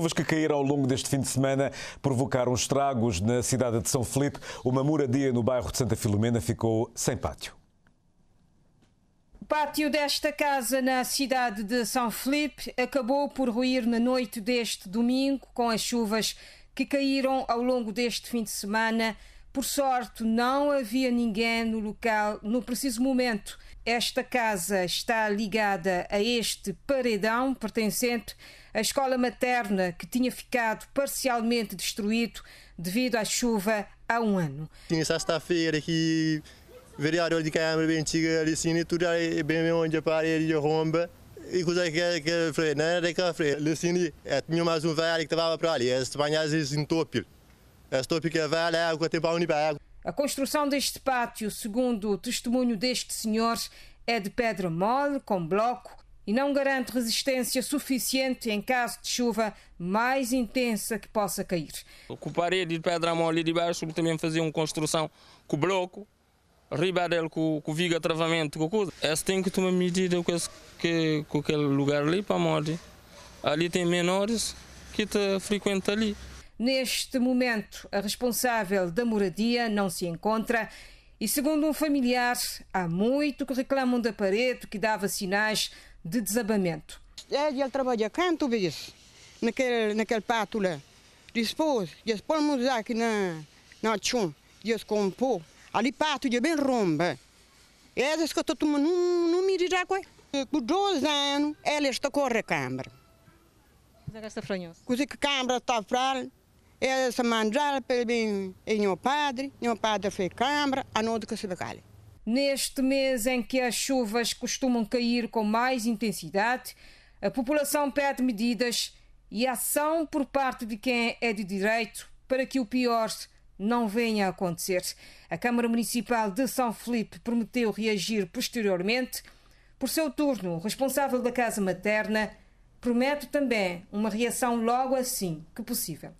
Chuvas que caíram ao longo deste fim de semana provocaram estragos na cidade de São Felipe. Uma moradia no bairro de Santa Filomena ficou sem pátio. O pátio desta casa na cidade de São Felipe acabou por ruir na noite deste domingo com as chuvas que caíram ao longo deste fim de semana por sorte, não havia ninguém no local no preciso momento. Esta casa está ligada a este paredão pertencente à escola materna que tinha ficado parcialmente destruído devido à chuva há um ano. Tinha sexta-feira que vereador de Câmara bem antiga ali assim, né? tudo é bem onde a parede romba e coisa que que falei, não né? era que foi, assim, né? é, tinha mais um velho que estava para ali, é, as banhadas em Topil. É, é, é. A construção deste pátio, segundo o testemunho deste senhor, é de pedra mole, com bloco, e não garante resistência suficiente em caso de chuva mais intensa que possa cair. Com parede de pedra mole de baixo, também fazia uma construção com bloco, riba dele com, com viga, travamento, com coisa. Essa tem que tomar medida com, esse, que, com aquele lugar ali para a Ali tem menores que te frequentam ali. Neste momento, a responsável da moradia não se encontra e, segundo um familiar, há muito que reclamam da parede que dava sinais de desabamento. Ele trabalha canto, vês, naquele, naquele pato lá. Dispôs, eles pomos aqui na, na tchum, eles compôs. Ali pato, de bem romba. É isso que estou tomando, não me dirá coisa. Com 12 anos, ela está com a câmara. Coisa que a câmara está para eles é mandaram para bem meu padre, meu padre fez câmara, a noite que se becale. Neste mês em que as chuvas costumam cair com mais intensidade, a população pede medidas e ação por parte de quem é de direito para que o pior não venha a acontecer. A Câmara Municipal de São Felipe prometeu reagir posteriormente. Por seu turno, o responsável da Casa Materna promete também uma reação logo assim que possível.